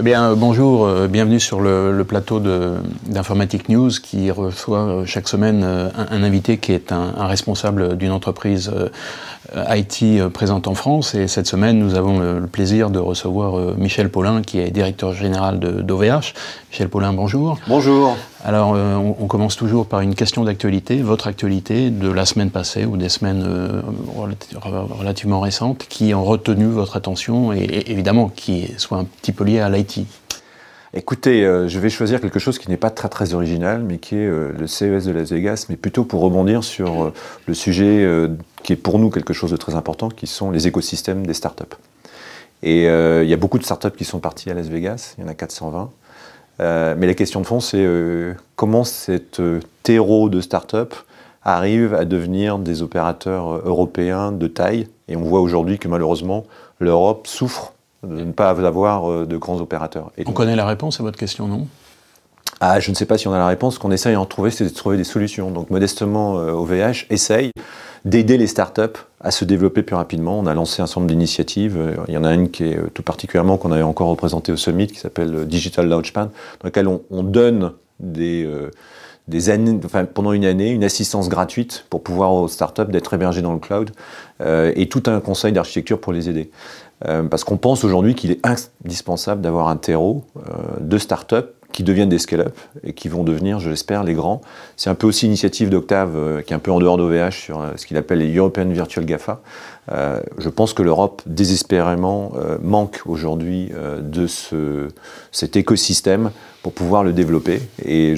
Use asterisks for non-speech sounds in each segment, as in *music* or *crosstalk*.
Eh bien, euh, bonjour, euh, bienvenue sur le, plateau d'Informatique News qui reçoit euh, chaque semaine un, invité qui est un, un responsable d'une entreprise euh, IT euh, présente en France. Et cette semaine, nous avons le, plaisir de recevoir euh, Michel Paulin, qui est directeur général d'OVH. Michel Paulin, bonjour. Bonjour. Alors, on, commence toujours par une question d'actualité, votre actualité de la semaine passée ou des semaines relativement récentes, qui ont retenu votre attention et, évidemment qui soit un petit peu liée à l'IT. Écoutez, euh, je vais choisir quelque chose qui n'est pas très très original, mais qui est euh, le CES de Las Vegas, mais plutôt pour rebondir sur euh, le sujet qui est pour nous quelque chose de très important, qui sont les écosystèmes des startups. Et il y a beaucoup de startups qui sont parties à Las Vegas, il y en a 420. mais la question de fond, c'est comment cette terreau de startups arrive à devenir des opérateurs européens de taille. Et on voit aujourd'hui que malheureusement, l'Europe souffre de ne pas avoir euh, de grands opérateurs. on connaît la réponse à votre question, non ah, je ne sais pas si on a la réponse. Ce qu'on essaye d'en trouver, c'est de trouver des solutions. Donc, modestement, OVH euh, essaye d'aider les startups à se développer plus rapidement. On a lancé un ensemble d'initiatives. Euh, il y en a une qui est tout particulièrement qu'on avait encore représentée au summit, qui s'appelle Digital Launchpad, dans laquelle on, donne des, pendant une année une assistance gratuite pour pouvoir aux startups d'être hébergées dans le cloud et tout un conseil d'architecture pour les aider. Euh, parce qu'on pense aujourd'hui qu'il est indispensable d'avoir un terreau euh, de start-up qui deviennent des scale-up et qui vont devenir, je l'espère, les grands. C'est un peu aussi l'initiative d'Octave, euh, qui est un peu en dehors d'OVH, sur ce qu'il appelle les European Virtual GAFA, euh, je pense que l'Europe, désespérément, euh, manque aujourd'hui euh, de cet écosystème pour pouvoir le développer. Et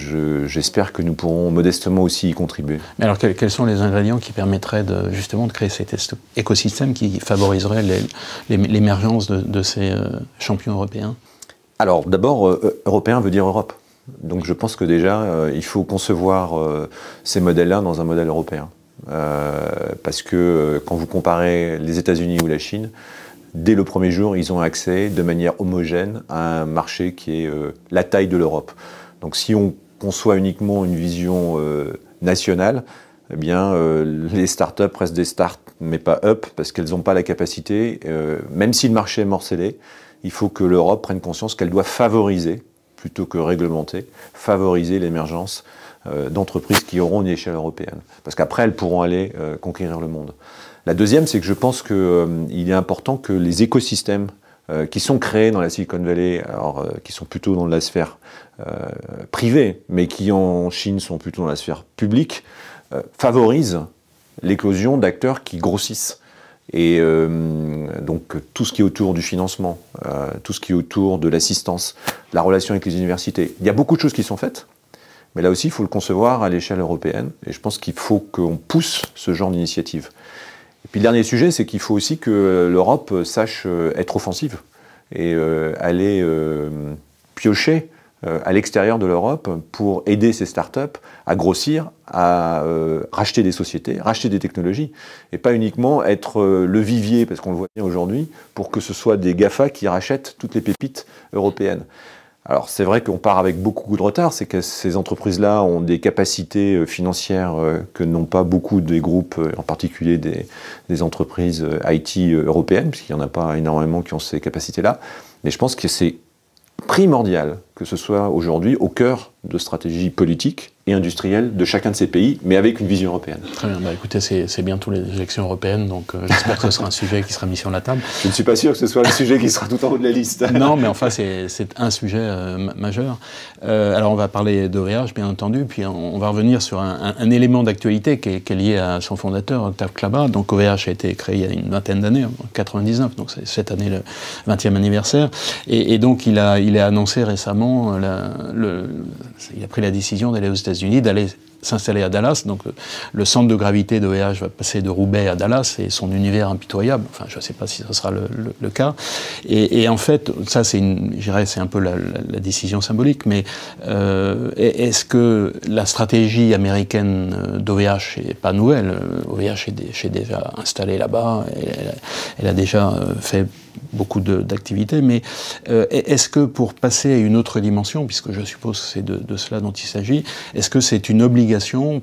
j'espère que nous pourrons modestement aussi y contribuer. Mais alors, quels, sont les ingrédients qui permettraient justement de créer cet écosystème qui favoriserait l'émergence de, ces champions européens Alors, d'abord, européen veut dire Europe. Donc je pense que déjà, il faut concevoir ces modèles-là dans un modèle européen. Euh, parce que euh, quand vous comparez les États-Unis ou la Chine, dès le premier jour, ils ont accès de manière homogène à un marché qui est euh, la taille de l'Europe. Donc si on conçoit uniquement une vision nationale, eh bien, les startups restent des start, mais pas up, parce qu'elles n'ont pas la capacité, même si le marché est morcelé, il faut que l'Europe prenne conscience qu'elle doit favoriser plutôt que réglementer, favoriser l'émergence euh, d'entreprises qui auront une échelle européenne. Parce qu'après, elles pourront aller euh, conquérir le monde. La deuxième, c'est que je pense qu'il euh, est important que les écosystèmes qui sont créés dans la Silicon Valley, alors, qui sont plutôt dans la sphère privée, mais qui en Chine sont plutôt dans la sphère publique, favorisent l'éclosion d'acteurs qui grossissent. Et euh, donc tout ce qui est autour du financement, euh, tout ce qui est autour de l'assistance, la relation avec les universités, il y a beaucoup de choses qui sont faites, mais là aussi il faut le concevoir à l'échelle européenne, et je pense qu'il faut qu'on pousse ce genre d'initiative. Et puis le dernier sujet, c'est qu'il faut aussi que l'Europe sache euh, être offensive et aller piocher euh, à l'extérieur de l'Europe pour aider ces startups à grossir, à euh, racheter des sociétés, racheter des technologies, et pas uniquement être euh, le vivier, parce qu'on le voit bien aujourd'hui, pour que ce soit des GAFA qui rachètent toutes les pépites européennes. Alors c'est vrai qu'on part avec beaucoup de retard, c'est que ces entreprises-là ont des capacités financières que n'ont pas beaucoup des groupes, en particulier des, des entreprises IT européennes, puisqu'il n'y en a pas énormément qui ont ces capacités-là. Mais je pense que c'est primordial que ce soit aujourd'hui au cœur de stratégies politiques et industrielles de chacun de ces pays, mais avec une vision européenne. Très bien, bah, écoutez, c'est bientôt les élections européennes, donc euh, j'espère que ce sera un sujet qui sera mis sur la table. Je ne suis pas sûr que ce soit le sujet qui sera tout en haut de la liste. *laughs* non, mais enfin, c'est un sujet euh, majeur. Euh, alors, on va parler de bien entendu, puis on, va revenir sur un, élément d'actualité qui, qui, est lié à son fondateur, Octave Clabat. Donc, OVH a été créé il y a une vingtaine d'années, en 99, donc c'est cette année le 20e anniversaire. Et, et donc, il a, il a annoncé récemment euh, il a pris la décision d'aller aux États-Unis, d'aller s'installer à Dallas. Donc euh, le centre de gravité d'OVH va passer de Roubaix à Dallas et son univers impitoyable. Enfin, je ne sais pas si ce sera le, cas. Et, en fait, ça, c'est c'est un peu la, décision symbolique. Mais euh, est-ce que la stratégie américaine euh, d'OVH n'est pas nouvelle OVH est, déjà installée là-bas. Elle, a déjà fait beaucoup d'activités, mais est-ce que pour passer à une autre dimension, puisque je suppose que c'est de, de cela dont il s'agit, est-ce que c'est une obligation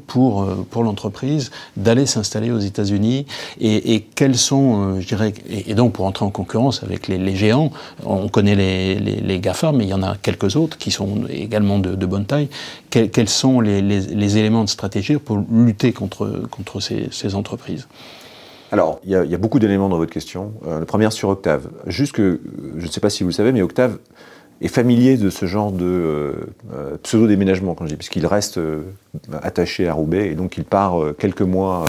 pour, euh, pour l'entreprise d'aller s'installer aux États-Unis et, quels sont, euh, je dirais, et, donc pour entrer en concurrence avec les, géants, on connaît les, les, les, GAFA, mais il y en a quelques autres qui sont également de, bonne taille. Quels, sont les, éléments de stratégie pour lutter contre, contre ces, entreprises alors, il y, a beaucoup d'éléments dans votre question. Euh, le premier sur Octave. Juste que, je ne sais pas si vous le savez, mais Octave est familier de ce genre de euh, euh, pseudo-déménagement, puisqu'il reste euh, attaché à Roubaix et donc il part quelques mois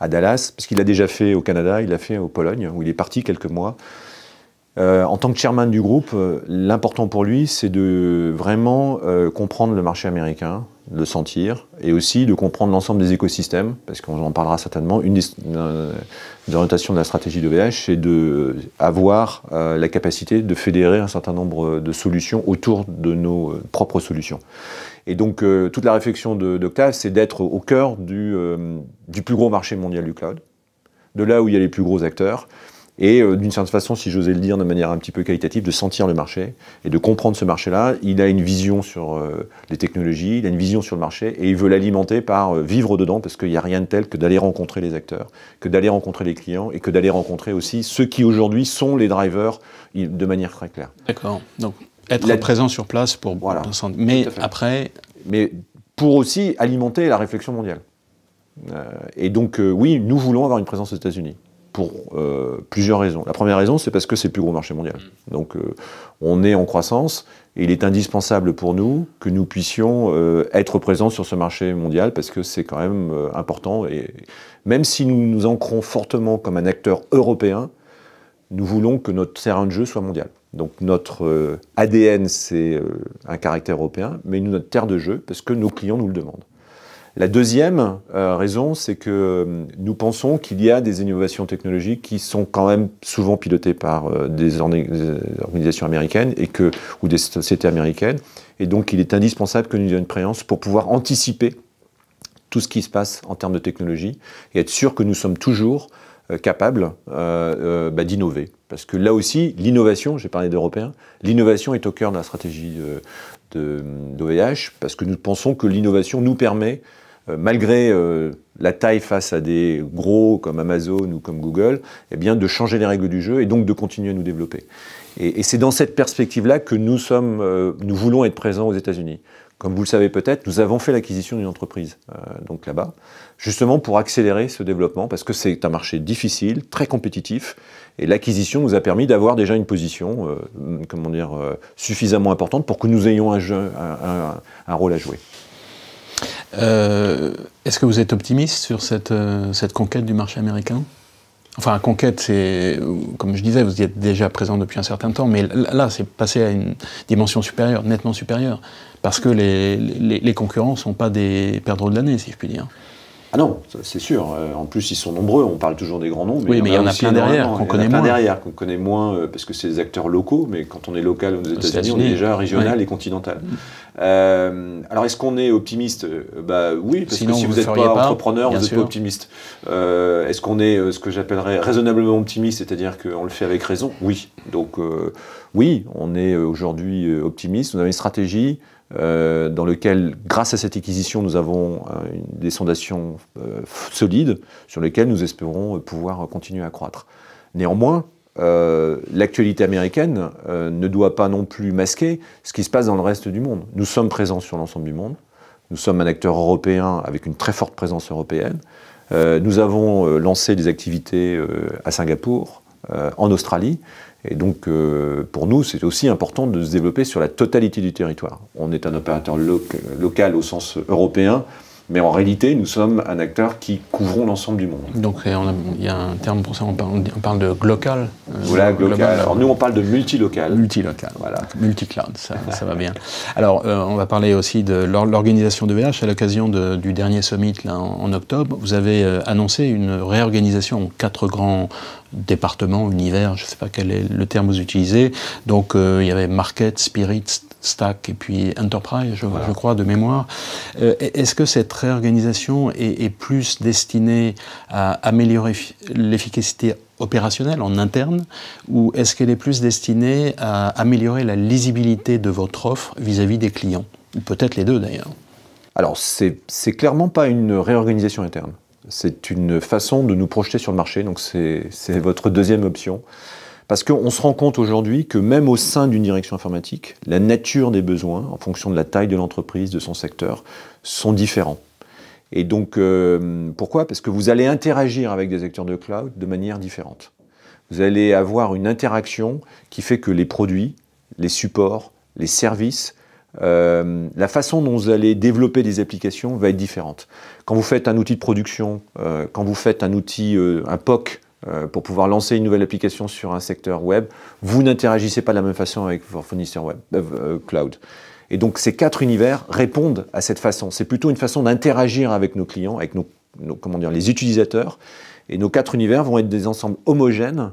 à Dallas, parce qu'il l'a déjà fait au Canada, il l'a fait en Pologne, où il est parti quelques mois. en tant que chairman du groupe, l'important pour lui, c'est de vraiment comprendre le marché américain, le sentir, et aussi de comprendre l'ensemble des écosystèmes, parce qu'on en parlera certainement. Une L'orientation de la stratégie de VH, c'est d'avoir euh, avoir euh, la capacité de fédérer un certain nombre euh, de solutions autour de nos propres solutions. Et donc, toute la réflexion d'Octave, c'est d'être au cœur du, du plus gros marché mondial du cloud, de là où il y a les plus gros acteurs, et euh, d'une certaine façon, si j'osais le dire de manière un petit peu qualitative, de sentir le marché et de comprendre ce marché-là. Il a une vision sur euh, les technologies, il a une vision sur le marché et il veut l'alimenter par euh, vivre dedans parce qu'il n'y a rien de tel que d'aller rencontrer les acteurs, que d'aller rencontrer les clients et que d'aller rencontrer aussi ceux qui aujourd'hui sont les drivers de manière très claire. D'accord. Donc être présent sur place pour. Voilà. Mais après. Mais pour aussi alimenter la réflexion mondiale. et donc oui, nous voulons avoir une présence aux États-Unis pour euh, plusieurs raisons. La première raison, c'est parce que c'est le plus gros marché mondial. Mm. Donc euh, on est en croissance et il est indispensable pour nous que nous puissions euh, être présents sur ce marché mondial parce que c'est quand même important. Et même si nous nous ancrons fortement comme un acteur européen, nous voulons que notre terrain de jeu soit mondial. Donc notre ADN, c'est un caractère européen, mais notre terre de jeu, parce que nos clients nous le demandent. La deuxième euh, raison, c'est que euh, nous pensons qu'il y a des innovations technologiques qui sont quand même souvent pilotées par euh, des, organisations américaines et que, ou des sociétés américaines. Et donc, il est indispensable que nous ayons une préhension pour pouvoir anticiper tout ce qui se passe en termes de technologie et être sûr que nous sommes toujours capables bah, d'innover. Parce que là aussi, l'innovation, j'ai parlé d'Européens, l'innovation est au cœur de la stratégie d'OEH, parce que nous pensons que l'innovation nous permet euh, malgré euh, la taille face à des gros comme Amazon ou comme Google, eh bien de changer les règles du jeu et donc de continuer à nous développer. Et, c'est dans cette perspective-là que nous sommes, euh, nous voulons être présents aux États-Unis. Comme vous le savez peut-être, nous avons fait l'acquisition d'une entreprise, donc là-bas, justement pour accélérer ce développement, parce que c'est un marché difficile, très compétitif, et l'acquisition nous a permis d'avoir déjà une position, comment dire, suffisamment importante pour que nous ayons un rôle à jouer. Euh, est-ce que vous êtes optimiste sur cette, euh, cette conquête du marché américain Enfin, conquête, c'est, comme je disais, vous y êtes déjà présent depuis un certain temps, mais là, c'est passé à une dimension supérieure, nettement supérieure, parce que les, les, concurrents ne sont pas des perdreaux de l'année, si je puis dire. Ah non, c'est sûr. Euh, en plus, ils sont nombreux. On parle toujours des grands noms. Mais oui, mais il y en a, plein derrière qu'on connaît moins. derrière qu'on connaît moins parce que c'est des acteurs locaux. Mais quand on est local aux États-Unis, on est déjà régional et continental. Mm. Euh, alors, est-ce qu'on est optimiste euh, bah, Oui, parce que si vous n'êtes pas, entrepreneur, vous n'êtes optimiste. Euh, est-ce qu'on est ce que j'appellerais raisonnablement optimiste, c'est-à-dire qu'on le fait avec raison Oui. Donc, oui, on est aujourd'hui optimiste. Nous avons une stratégie dans laquelle, grâce à cette acquisition, nous avons des sondations solides sur lesquelles nous espérons pouvoir continuer à croître. Néanmoins, euh, l'actualité américaine euh, ne doit pas non plus masquer ce qui se passe dans le reste du monde. Nous sommes présents sur l'ensemble du monde. Nous sommes un acteur européen avec une très forte présence européenne. Euh, nous avons lancé des activités à Singapour, en Australie. Et donc, pour nous, c'est aussi important de se développer sur la totalité du territoire. On est un opérateur local au sens européen, mais en réalité, nous sommes un acteur qui couvrons l'ensemble du monde. Donc il y a un terme pour ça, on parle, on parle de glocal. Euh, voilà, global. Alors nous, on parle de multilocal. Multilocal, voilà. Multicloud, ça, ça va bien. Alors euh, on va parler aussi de l'organisation de VH à l'occasion du dernier summit là, en, octobre. Vous avez euh, annoncé une réorganisation en quatre grands département, univers, je ne sais pas quel est le terme vous utilisez. Donc euh, il y avait Market, Spirit, Stack et puis Enterprise, je, crois, de mémoire. Euh, est-ce que cette réorganisation est, plus destinée à améliorer l'efficacité opérationnelle en interne ou est-ce qu'elle est plus destinée à améliorer la lisibilité de votre offre vis-à-vis des clients Peut-être les deux d'ailleurs. Alors, c'est clairement pas une réorganisation interne. C'est une façon de nous projeter sur le marché, donc c'est votre deuxième option. Parce qu'on se rend compte aujourd'hui que même au sein d'une direction informatique, la nature des besoins, en fonction de la taille de l'entreprise, de son secteur, sont différents. Et donc, euh, pourquoi Parce que vous allez interagir avec des acteurs de cloud de manière différente. Vous allez avoir une interaction qui fait que les produits, les supports, les services euh, la façon dont vous allez développer des applications va être différente. Quand vous faites un outil de production, euh, quand vous faites un outil, euh, un POC, pour pouvoir lancer une nouvelle application sur un secteur web, vous n'interagissez pas de la même façon avec vos fournisseurs web, cloud. Et donc ces quatre univers répondent à cette façon. C'est plutôt une façon d'interagir avec nos clients, avec nos, comment dire, les utilisateurs. Et nos quatre univers vont être des ensembles homogènes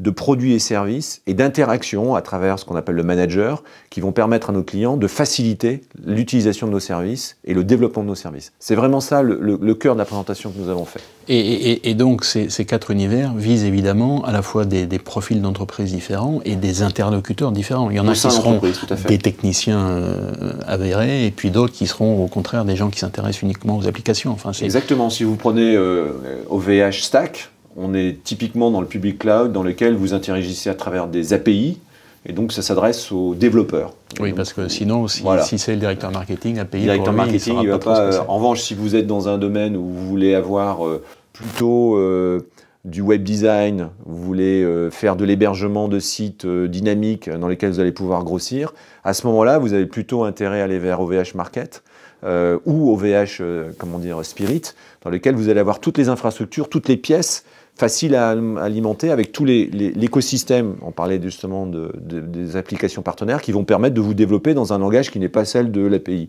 de produits et services et d'interactions à travers ce qu'on appelle le manager qui vont permettre à nos clients de faciliter l'utilisation de nos services et le développement de nos services. C'est vraiment ça le, cœur de la présentation que nous avons fait. Et, donc ces, quatre univers visent évidemment à la fois des, profils d'entreprises différents et des interlocuteurs différents. Il y en a qui seront des techniciens euh, avérés et puis d'autres qui seront au contraire des gens qui s'intéressent uniquement aux applications. Enfin, Exactement, si vous prenez euh, euh, OVH Stack, on est typiquement dans le public cloud dans lequel vous interagissez à travers des API, et donc, ça s'adresse aux développeurs. Oui, parce que sinon, si, si c'est le directeur marketing, API, pour lui, marketing, il, ne va pas. Euh, en revanche, si vous êtes dans un domaine où vous voulez avoir euh, plutôt euh, du web design, vous voulez faire de l'hébergement de sites dynamiques dans lesquels vous allez pouvoir grossir, à ce moment-là, vous avez plutôt intérêt à aller vers OVH Market. ou OVH, comment dire, Spirit, dans lequel vous allez avoir toutes les infrastructures, toutes les pièces facile à alimenter avec tous l'écosystème. Les, On parlait justement des applications partenaires qui vont permettre de vous développer dans un langage qui n'est pas celle de l'API.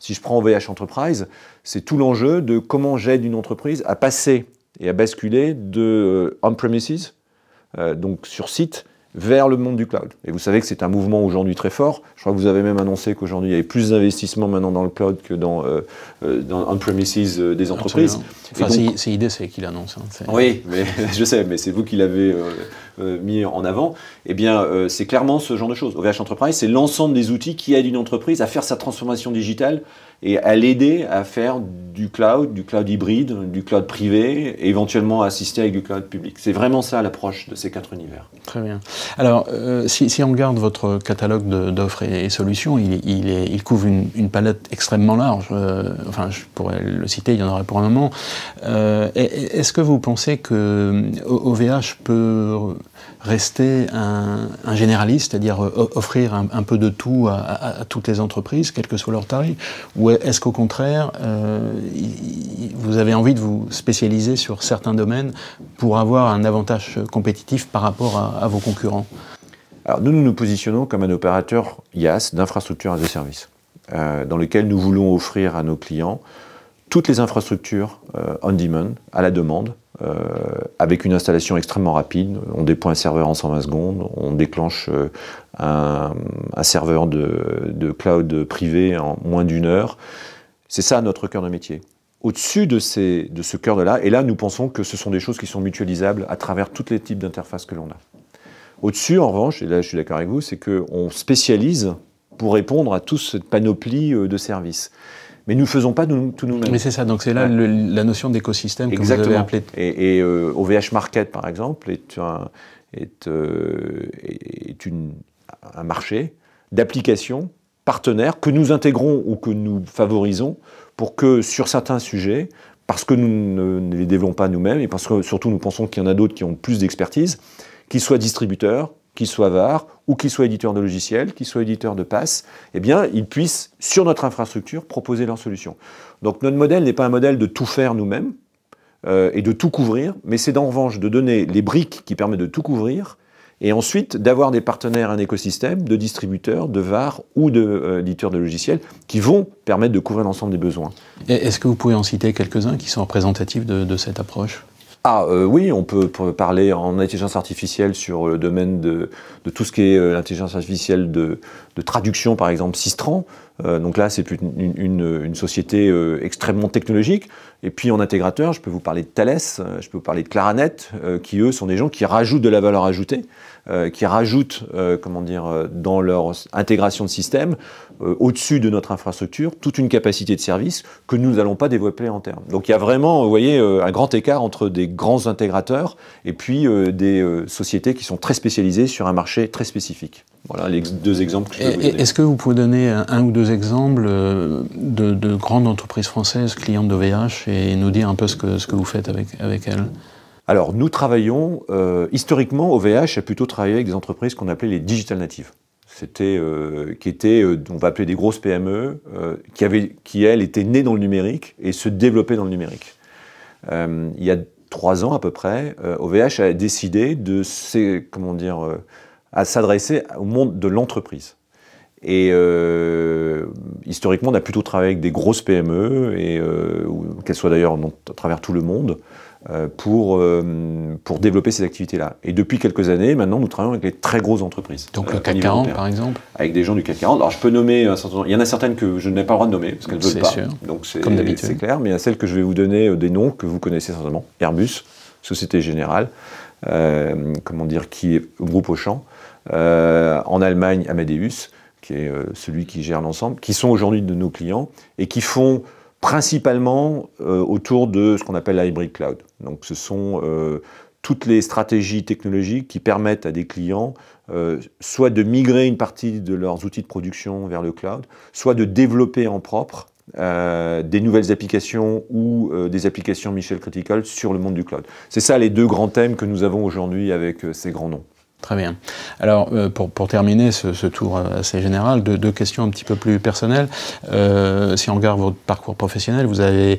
Si je prends VH Enterprise, c'est tout l'enjeu de comment j'aide une entreprise à passer et à basculer de euh, on-premises, euh, donc sur site, vers le monde du cloud. Et vous savez que c'est un mouvement aujourd'hui très fort. Je crois que vous avez même annoncé qu'aujourd'hui, il y avait plus d'investissements maintenant dans le cloud que dans, euh, euh, dans on-premises euh, des entreprises. Enfin, c'est IDC qui l'annonce. Hein, oui, mais, *laughs* je sais, mais c'est vous qui l'avez euh, mis en avant, eh bien, euh, c'est clairement ce genre de choses. OVH Enterprise, c'est l'ensemble des outils qui aident une entreprise à faire sa transformation digitale et à l'aider à faire du cloud, du cloud hybride, du cloud privé, et éventuellement assister avec du cloud public. C'est vraiment ça l'approche de ces quatre univers. Très bien. Alors, euh, si, on regarde votre catalogue d'offres et, solutions, il, couvre une, palette extrêmement large. enfin, je pourrais le citer, il y en aurait pour un moment. Est-ce que vous pensez que OVH peut rester un, généraliste, c'est-à-dire euh, offrir un, peu de tout à, toutes les entreprises, quel que soit leur tarif Ou est-ce qu'au contraire, euh, vous avez envie de vous spécialiser sur certains domaines pour avoir un avantage compétitif par rapport à, vos concurrents Alors nous, nous nous positionnons comme un opérateur IaaS d'infrastructure as de services, euh, dans lequel nous voulons offrir à nos clients toutes les infrastructures euh, on demand, à la demande, euh, avec une installation extrêmement rapide. On déploie un serveur en 120 secondes, on déclenche euh, un, serveur de, cloud privé en moins d'une heure. C'est ça notre cœur de métier. Au-dessus de, de ce cœur de là, et là nous pensons que ce sont des choses qui sont mutualisables à travers tous les types d'interfaces que l'on a. Au-dessus, en revanche, et là je suis d'accord avec vous, c'est qu'on spécialise pour répondre à toute cette panoplie de services mais nous ne faisons pas tout nous-mêmes. Mais c'est ça, donc c'est là la notion d'écosystème que vous avez appelé. Et, et OVH euh, Market, par exemple, est euh, un, marché d'applications partenaires que nous intégrons ou que nous favorisons pour que sur certains sujets, parce que nous ne, les développons pas nous-mêmes et parce que surtout nous pensons qu'il y en a d'autres qui ont plus d'expertise, qu'ils soient distributeurs, qu'ils soient VAR ou qu'ils soient éditeurs de logiciels, qu'ils soient éditeurs de passes, eh bien, ils puissent, sur notre infrastructure, proposer leurs solutions. Donc notre modèle n'est pas un modèle de tout faire nous-mêmes euh, et de tout couvrir, mais c'est en revanche de donner les briques qui permettent de tout couvrir, et ensuite d'avoir des partenaires, un écosystème de distributeurs, de VAR ou d'éditeurs euh, de, logiciels qui vont permettre de couvrir l'ensemble des besoins. Est-ce que vous pouvez en citer quelques-uns qui sont représentatifs de cette approche ah, euh, oui, on peut parler en intelligence artificielle sur le domaine de, tout ce qui est euh, l'intelligence artificielle de, de traduction, par exemple Sistran. Euh, donc là, c'est une, société euh, extrêmement technologique. Et puis en intégrateur, je peux vous parler de Thales, euh, je peux vous parler de Claranet, qui eux sont des gens qui rajoutent de la valeur ajoutée, qui rajoutent, comment dire, dans leur intégration de système, au-dessus de notre infrastructure, toute une capacité de service que nous n'allons pas développer en termes. Donc il y a vraiment, vous voyez, un grand écart entre des grands intégrateurs et puis des sociétés qui sont très spécialisées sur un marché très spécifique. Voilà les deux exemples est-ce que vous pouvez donner un, ou deux exemples euh, de, grandes entreprises françaises clientes d'OVH et nous dire un peu ce que, vous faites avec, elles Alors, nous travaillons, euh, historiquement, OVH a plutôt travaillé avec des entreprises qu'on appelait les digital natives. C'était, euh, qui étaient, on va appeler des grosses PME, qui, avaient, qui, elles, étaient nées dans le numérique et se développaient dans le numérique. il y a trois ans à peu près, OVH a décidé de, comment dire, à s'adresser au monde de l'entreprise. Et euh, historiquement, on a plutôt travaillé avec des grosses PME, et euh, qu'elles soient d'ailleurs à travers tout le monde, euh, pour, développer ces activités-là. Et depuis quelques années, maintenant, nous travaillons avec les très grosses entreprises. Donc le CAC 40, par exemple Avec des gens du CAC 40. Alors je peux nommer Il y en a certaines que je n'ai pas le droit de nommer, parce qu'elles ne veulent pas. Sûr. Donc c'est clair, mais il y a celles que je vais vous donner des noms que vous connaissez certainement Airbus, Société Générale, comment dire, qui est groupe Auchan. en Allemagne, Amadeus qui est euh, celui qui gère l'ensemble, qui sont aujourd'hui de nos clients et qui font principalement euh, autour de ce qu'on appelle la hybrid cloud. Donc ce sont euh, toutes les stratégies technologiques qui permettent à des clients soit de migrer une partie de leurs outils de production vers le cloud, soit de développer en propre des nouvelles applications ou des applications Michel Critical sur le monde du cloud. C'est ça les deux grands thèmes que nous avons aujourd'hui avec ces grands noms. Très bien. Alors, euh, pour, terminer ce, tour euh, assez général, deux, questions un petit peu plus personnelles. Euh, si on regarde votre parcours professionnel, vous avez,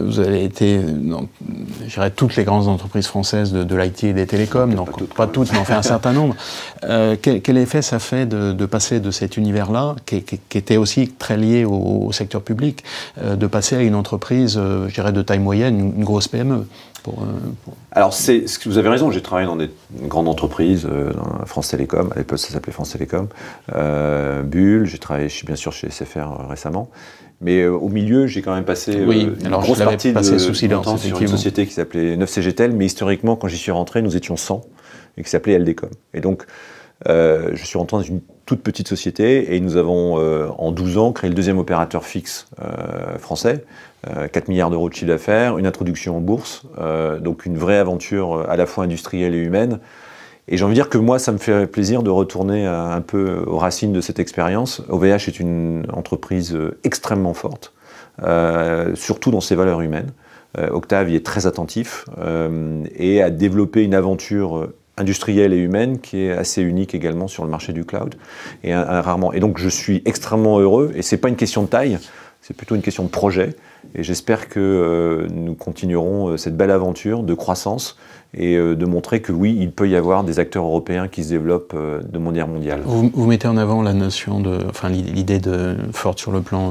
vous avez été toutes les grandes entreprises françaises de, l'IT et des télécoms, donc pas toutes, mais en mais un certain nombre. Quel, effet ça fait de, passer de cet univers-là, qui, était aussi très lié au, secteur public, de passer à une entreprise, je dirais, de taille moyenne, une grosse PME euh, pour, Alors, c'est, vous avez raison, j'ai travaillé dans des grandes entreprises, euh, France Télécom, à l'époque ça s'appelait France Télécom, euh, Bull, j'ai travaillé suis bien sûr chez SFR récemment, mais au milieu, j'ai quand même passé oui, une grosse partie de sous temps sur une société qui s'appelait 9CGTEL, mais historiquement, quand j'y suis rentré, nous étions 100, et qui s'appelait LDCom. Et donc, je suis rentré dans une toute petite société et nous avons euh, en 12 ans créé le deuxième opérateur fixe euh, français, 4 euh, milliards d'euros de chiffre d'affaires, une introduction en bourse, donc une vraie aventure à la fois industrielle et humaine. Et j'ai envie de dire que moi, ça me fait plaisir de retourner un peu aux racines de cette expérience. OVH est une entreprise extrêmement forte, surtout dans ses valeurs humaines. Octave est très attentif et a développé une aventure industrielle et humaine qui est assez unique également sur le marché du cloud et euh, rarement. Et donc je suis extrêmement heureux et c'est pas une question de taille. C'est plutôt une question de projet. Et j'espère que euh, nous continuerons euh, cette belle aventure de croissance et euh, de montrer que oui, il peut y avoir des acteurs européens qui se développent de manière mondiale. Vous, mettez en avant la notion de, enfin l'idée de forte sur le plan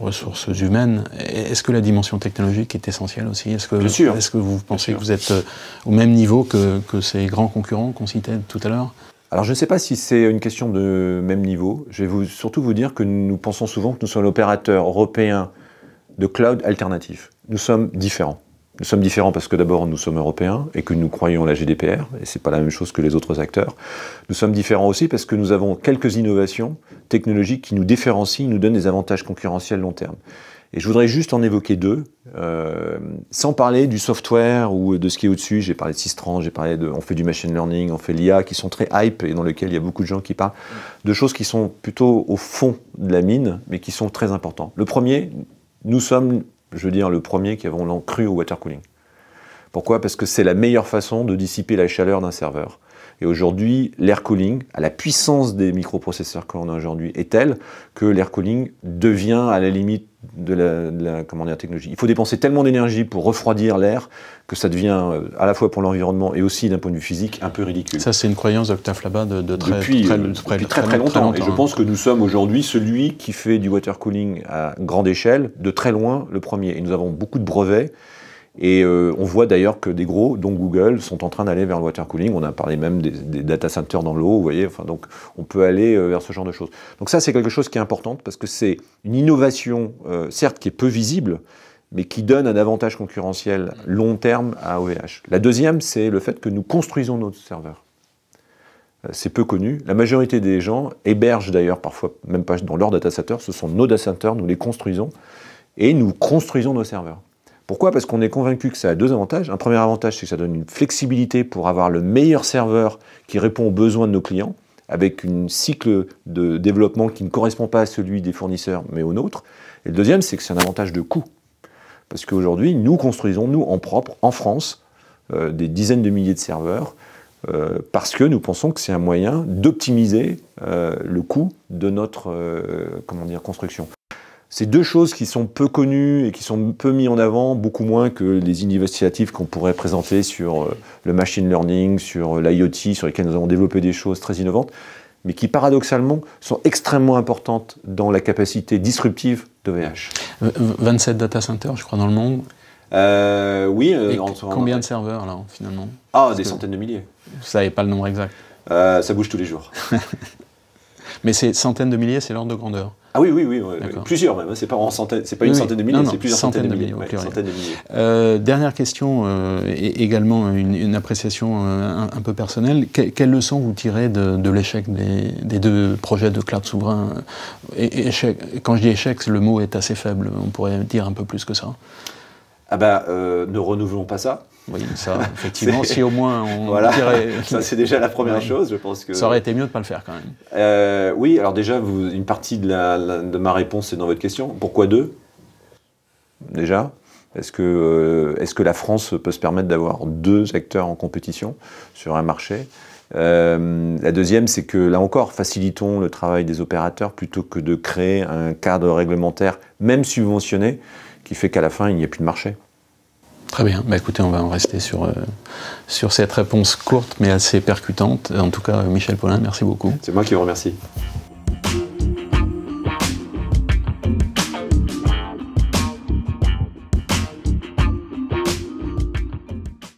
ressources humaines. Est-ce que la dimension technologique est essentielle aussi Est-ce que, est-ce que vous pensez que vous êtes au même niveau que ces grands concurrents qu'on citait tout à l'heure alors je ne sais pas si c'est une question de même niveau. Je vais surtout vous dire que nous pensons souvent que nous sommes l'opérateur européen de cloud alternatif. Nous sommes différents. Nous sommes différents parce que d'abord nous sommes européens et que nous croyons la GDPR, et ce n'est pas la même chose que les autres acteurs. Nous sommes différents aussi parce que nous avons quelques innovations technologiques qui nous différencient, nous donnent des avantages concurrentiels long terme. Et je voudrais juste en évoquer deux, euh, sans parler du software ou de ce qui est au-dessus. J'ai parlé de Sistran, j'ai parlé de, on fait du machine learning, on fait l'IA, qui sont très hype et dans lesquels il y a beaucoup de gens qui parlent de choses qui sont plutôt au fond de la mine, mais qui sont très importantes. Le premier, nous sommes, je veux dire, le premier qui avons cru au water cooling. Pourquoi Parce que c'est la meilleure façon de dissiper la chaleur d'un serveur. Et aujourd'hui, l'air cooling, à la puissance des microprocesseurs qu'on a aujourd'hui, est telle que l'air cooling devient à la limite de la, technologie. Il faut dépenser tellement d'énergie pour refroidir l'air que ça devient, euh, à la fois pour l'environnement et aussi d'un point de vue physique, un peu ridicule. Ça, c'est une croyance d'Octave Labat euh, depuis, très, très, longtemps. Et je hein. pense que nous sommes aujourd'hui celui qui fait du water cooling à grande échelle, de très loin, le premier. Et nous avons beaucoup de brevets et euh, on voit d'ailleurs que des gros, dont Google, sont en train d'aller vers le water cooling. On a parlé même des, data centers dans l'eau, vous voyez. Enfin, donc, on peut aller euh, vers ce genre de choses. Donc ça, c'est quelque chose qui est important parce que c'est une innovation, euh, certes, qui est peu visible, mais qui donne un avantage concurrentiel long terme à OVH. La deuxième, c'est le fait que nous construisons nos serveurs. C'est peu connu. La majorité des gens hébergent d'ailleurs parfois, même pas dans leur data center, ce sont nos data centers, nous les construisons, et nous construisons nos serveurs. Pourquoi Parce qu'on est convaincu que ça a deux avantages. Un premier avantage, c'est que ça donne une flexibilité pour avoir le meilleur serveur qui répond aux besoins de nos clients, avec un cycle de développement qui ne correspond pas à celui des fournisseurs, mais au nôtre. Et le deuxième, c'est que c'est un avantage de coût. Parce qu'aujourd'hui, nous construisons, nous, en propre, en France, euh, des dizaines de milliers de serveurs, euh, parce que nous pensons que c'est un moyen d'optimiser euh, le coût de notre comment dire, construction. C'est deux choses qui sont peu connues et qui sont peu mises en avant, beaucoup moins que les initiatives qu'on pourrait présenter sur euh, le machine learning, sur euh, l'IoT, sur lesquelles nous avons développé des choses très innovantes, mais qui paradoxalement sont extrêmement importantes dans la capacité disruptive de VH. 27 euh, data centers, je crois, dans le monde. oui. combien de serveurs, là, finalement Ah, des centaines de milliers. Ça n'est pas le nombre exact. ça bouge tous les jours. *laughs* Mais c'est centaines de milliers, c'est l'ordre de grandeur. Ah oui, oui, oui, plusieurs même. Hein, c'est pas, une centaine de milliers, c'est plusieurs centaines, de milliers. Euh, dernière question, euh, et également une, appréciation euh, un, peu personnelle. quelle leçon vous tirez de, l'échec des, deux projets de cloud souverain échec, Quand je dis échec, le mot est assez faible. On pourrait dire un peu plus que ça. Ah bah, ne renouvelons pas ça. Oui, ça, *laughs* effectivement, si au moins on *laughs* voilà, *laughs* ça, c'est déjà la première chose, je pense que... Ça aurait été mieux de ne pas le faire, quand même. Euh, oui, alors déjà, une partie de, ma réponse est dans votre question. Pourquoi deux Déjà euh, est-ce que, la France peut se permettre d'avoir deux acteurs en compétition sur un marché euh, la deuxième, c'est que là encore, facilitons le travail des opérateurs plutôt que de créer un cadre réglementaire, même subventionné, qui fait qu'à la fin, il n'y a plus de marché. Très bien. Bah, écoutez, on va en rester euh, sur cette réponse courte mais assez percutante. En tout cas, Michel Paulin, merci beaucoup. C'est moi qui vous remercie.